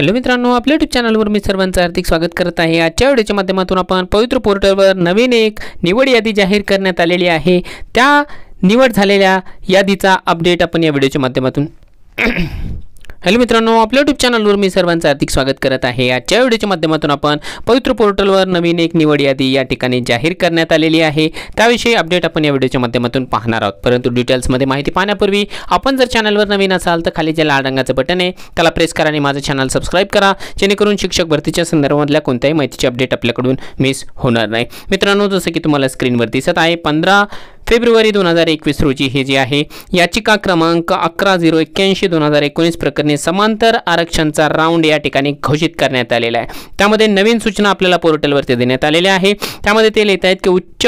hello मित्रांनो आपल्या YouTube चॅनलवर मी सर्वांचं हार्दिक स्वागत करत आहे आजच्या व्हिडिओच्या माध्यमातून आपण पवित्र पोर्टलवर नवीन एक निवड यादी जाहीर करण्यात आलेली आहे त्या निवड झालेल्या यादीचा अपडेट आपण या व्हिडिओच्या माध्यमातून हॅलो मित्रांनो आपल्या युट्यूब चॅनलवर मी सर्वांचं हार्दिक स्वागत करत आहे आजच्या व्हिडिओच्या माध्यमातून आपण पवित्र पोर्टलवर नवीन एक निवड यादी या ठिकाणी जाहीर करण्यात आलेली आहे त्याविषयी अपडेट आपण या व्हिडिओच्या माध्यमातून पाहणार आहोत परंतु डिटेल्समध्ये माहिती पाहण्यापूर्वी आपण जर चॅनलवर नवीन असाल तर खाली जे लाल रंगाचं बटन आहे त्याला प्रेस करा आणि माझं चॅनल सबस्क्राईब करा जेणेकरून शिक्षक भरतीच्या संदर्भातल्या कोणत्याही माहितीची अपडेट आपल्याकडून मिस होणार नाही मित्रांनो जसं की तुम्हाला स्क्रीनवर दिसत आहे पंधरा फेब्रुवारी दोन हजार एकवीस रोजी हे जे आहे याचिका क्रमांक अकरा झिरो एक्क्याऐंशी दोन हजार एकोणीस प्रकरणी समांतर आरक्षणचा राऊंड या ठिकाणी घोषित करण्यात आलेला आहे त्यामध्ये नवीन सूचना आपल्याला पोर्टलवरती देण्यात आलेल्या आहे त्यामध्ये ते लिहित आहेत की उच्च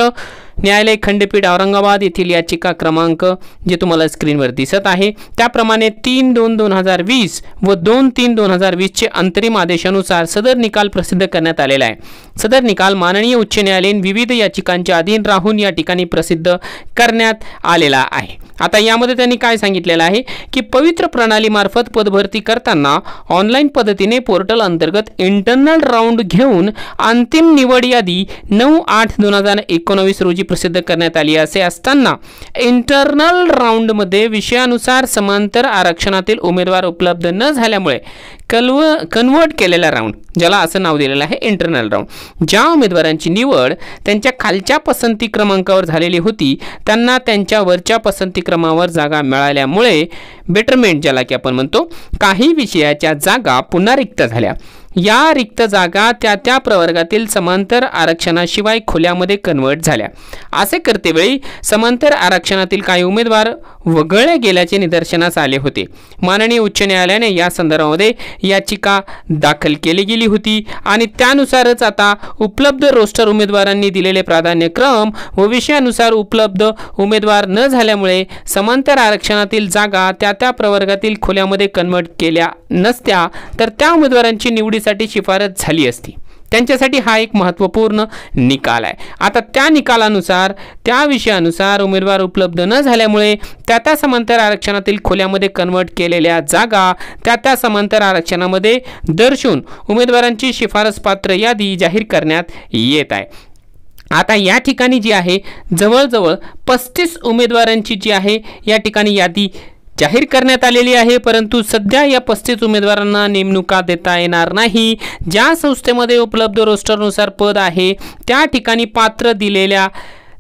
न्यायालय खंडपीठ औरंगाबाद येथील याचिका क्रमांक जे तुम्हाला स्क्रीनवर दिसत आहे त्याप्रमाणे तीन दोन दोन हजार वीस व दोन तीन दोन हजार वीसचे अंतरिम आदेशानुसार सदर निकाल प्रसिद्ध करण्यात आलेला आहे सदर निकाल माननीय उच्च न्यायालयीन विविध याचिकांच्या अधीन राहून या ठिकाणी प्रसिद्ध करण्यात आलेला आहे आता यामध्ये त्यांनी काय सांगितलेलं आहे की पवित्र प्रणालीमार्फत पदभरती करताना ऑनलाईन पद्धतीने पोर्टल अंतर्गत इंटरनल राऊंड घेऊन अंतिम निवड यादी नऊ आठ दोन हजार एकोणवीस रोजी प्रसिद्ध करण्यात आली असे असताना इंटरनल राऊंडमध्ये विषयानुसार समांतर आरक्षणातील उमेदवार उपलब्ध न झाल्यामुळे कन्व कन्वर्ट केलेला राऊंड ज्याला असं नाव दिलेलं आहे इंटरनल राऊंड ज्या उमेदवारांची निवड त्यांच्या खालच्या पसंती क्रमांकावर झालेली होती त्यांना त्यांच्या वरच्या पसंती क्रमावर जागा मिळाल्यामुळे बेटरमेंट ज्याला की आपण म्हणतो काही विषयाच्या जागा पुन्हा रिक्त झाल्या या रिक्त जागा त्या त्या प्रवर्गातील समांतर आरक्षणाशिवाय खुल्यामध्ये कन्वर्ट झाल्या असे करतेवेळी समांतर आरक्षणातील काही उमेदवार वगळले गेल्याचे निदर्शनास आले होते माननीय उच्च न्यायालयाने या संदर्भामध्ये याचिका दाखल केली गेली होती आणि त्यानुसारच आता उपलब्ध रोस्टर उमेदवारांनी दिलेले प्राधान्यक्रम व विषयानुसार उपलब्ध उमेदवार न झाल्यामुळे समांतर आरक्षणातील जागा त्या त्या प्रवर्गातील खोल्यामध्ये कन्वर्ट केल्या नसत्या तर त्या उमेदवारांची निवडीसाठी शिफारस झाली असती त्यांच्यासाठी हा एक महत्त्वपूर्ण निकाल आहे आता त्या निकालानुसार त्या विषयानुसार उमेदवार उपलब्ध न झाल्यामुळे त्या त्या समांतर आरक्षणातील खोल्यामध्ये कन्वर्ट केलेल्या जागा त्या त्या समांतर आरक्षणामध्ये दर्शवून उमेदवारांची शिफारस पात्र यादी जाहीर करण्यात येत आहे आता या ठिकाणी जी आहे जवळजवळ पस्तीस उमेदवारांची जी आहे या ठिकाणी यादी जाहीर करण्यात आलेली आहे परंतु सध्या या पस्तीस उमेदवारांना नेमणुका देता येणार नाही ज्या संस्थेमध्ये उपलब्ध रोस्टरनुसार पद आहे त्या ठिकाणी पात्र दिलेल्या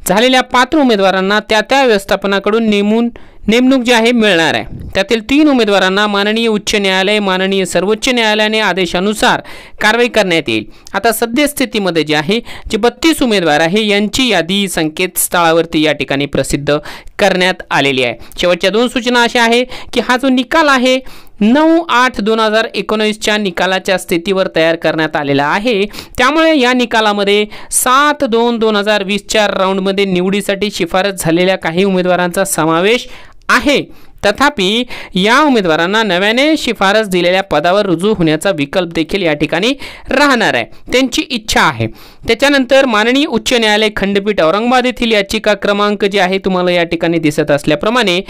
झालेल्या पात्र उमेदवारांना त्या त्या व्यवस्थापनाकडून नेमून नेमणूक जी आहे मिळणार आहे त्यातील तीन उमेदवारांना माननीय उच्च न्यायालय माननीय सर्वोच्च न्यायालयाने आदेशानुसार कारवाई करण्यात येईल आता सद्यस्थितीमध्ये जे आहे जे बत्तीस उमेदवार आहे यांची यादी संकेतस्थळावरती या ठिकाणी प्रसिद्ध करण्यात आलेली आहे शेवटच्या दोन सूचना अशा आहे की हा जो निकाल आहे नऊ आठ दोन हजार एकोणीसच्या निकालाच्या स्थितीवर तयार करण्यात आलेला आहे त्यामुळे या निकालामध्ये सात दोन दोन हजार वीसच्या राऊंडमध्ये निवडीसाठी शिफारस झालेल्या काही उमेदवारांचा समावेश आहे तथापि या उमेदवारांना नव्याने शिफारस दिलेल्या पदावर रुजू होण्याचा विकल्प देखील या ठिकाणी राहणार आहे त्यांची इच्छा आहे त्याच्यानंतर माननीय उच्च न्यायालय खंडपीठ औरंगाबाद येथील याचिका क्रमांक जे आहे तुम्हाला या ठिकाणी दिसत असल्याप्रमाणे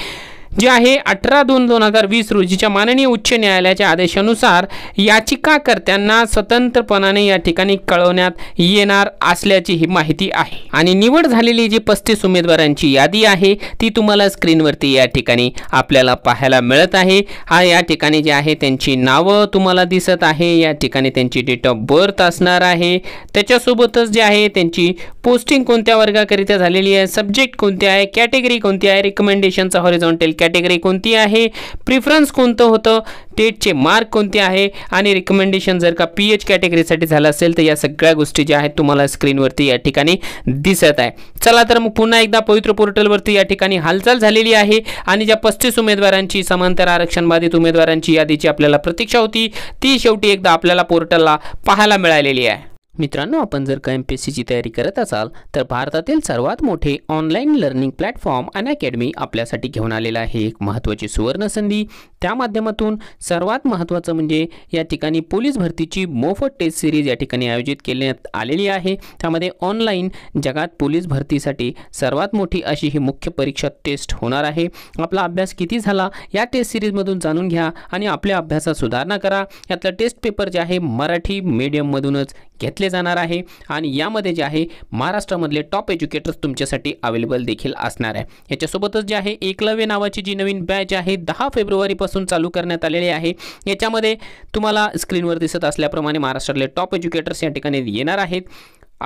जे आहे अठरा दोन दोन हजार वीस रोजीच्या माननीय उच्च न्यायालयाच्या आदेशानुसार याचिकाकर्त्यांना स्वतंत्रपणाने या ठिकाणी कळवण्यात येणार असल्याची ही माहिती आहे आणि निवड झालेली जी पस्तीस उमेदवारांची यादी आहे ती तुम्हाला स्क्रीनवरती या ठिकाणी आपल्याला पाहायला मिळत आहे हा या ठिकाणी जे आहे त्यांची नावं तुम्हाला दिसत आहे या ठिकाणी त्यांची डेट ऑफ बर्थ असणार आहे त्याच्यासोबतच जे आहे त्यांची पोस्टिंग कोणत्या वर्गाकरिता झालेली आहे सब्जेक्ट कोणते आहे कॅटेगरी कोणती आहे रिकमेंडेशनचा हॉरिझॉन्टल कॅटेगरी कोणती आहे प्रिफरन्स कोणतं होतं टेटचे मार्क कोणते आहे आणि रिकमेंडेशन जर का पी एच कॅटेगरीसाठी झालं असेल तर या सगळ्या गोष्टी ज्या आहेत तुम्हाला स्क्रीनवरती या ठिकाणी दिसत आहे चला तर मग पुन्हा एकदा पवित्र पोर्टलवरती या ठिकाणी हालचाल झालेली आहे आणि ज्या पस्तीस उमेदवारांची समांतर आरक्षण बाधित उमेदवारांची यादीची आपल्याला प्रतीक्षा होती ती शेवटी एकदा आपल्याला पोर्टलला पाहायला मिळालेली आहे मित्रांनो आपण जर का एम पी एस सीची तयारी करत असाल तर भारतातील सर्वात मोठे online learning platform Unacademy आपल्यासाठी घेऊन आलेला आहे एक महत्त्वाची सुवर्णसंधी त्या माध्यमातून सर्वात महत्त्वाचं म्हणजे या ठिकाणी पोलीस भरतीची मोफत टेस्ट सिरीज या ठिकाणी आयोजित केल्यात आलेली आहे त्यामध्ये ऑनलाईन जगात पोलीस भरतीसाठी सर्वात मोठी अशी ही मुख्य परीक्षा टेस्ट होणार आहे आपला अभ्यास किती झाला या टेस्ट सिरीजमधून जाणून घ्या आणि आपल्या अभ्यासात सुधारणा करा यातला टेस्ट पेपर जे आहे मराठी मीडियममधूनच घेतले जाणार आहे आणि यामध्ये जे आहे महाराष्ट्रामधले टॉप एज्युकेटर्स तुमच्यासाठी अवेलेबल देखील असणार आहे याच्यासोबतच जे आहे एकलव्य नावाची जी नवीन बॅच आहे दहा फेब्रुवारीपासून चालू करण्यात आलेली आहे याच्यामध्ये तुम्हाला स्क्रीनवर दिसत असल्याप्रमाणे महाराष्ट्रातले टॉप एज्युकेटर्स या ठिकाणी येणार आहेत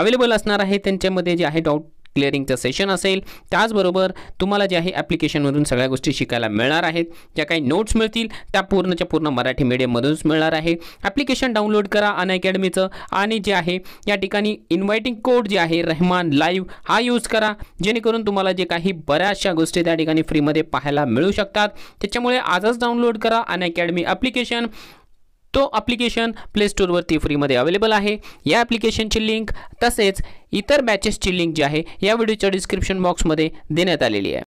अवेलेबल असणार आहे त्यांच्यामध्ये जे आहे डाऊट क्लिअरिंगचं सेशन असेल त्याचबरोबर तुम्हाला जे आहे ॲप्लिकेशनवरून सगळ्या गोष्टी शिकायला मिळणार आहेत ज्या काही नोट्स मिळतील त्या पूर्णच्या पूर्ण मराठी मीडियममधूनच मिळणार आहे ॲप्लिकेशन डाउनलोड करा अन अकॅडमीचं आणि जे आहे या ठिकाणी इन्व्हायटिंग कोड जे आहे रहमान लाईव्ह हा यूज करा जेणेकरून तुम्हाला जे काही बऱ्याचशा गोष्टी त्या ठिकाणी फ्रीमध्ये पाहायला मिळू शकतात त्याच्यामुळे आजच डाउनलोड करा अन अकॅडमी ॲप्लिकेशन तो ॲप्लिकेशन प्ले स्टोअरवरती फ्रीमध्ये अवेलेबल आहे या ॲप्लिकेशनची लिंक तसेच इतर बॅचेसची लिंक जी आहे या व्हिडिओच्या डिस्क्रिप्शन बॉक्समध्ये देण्यात आलेली आहे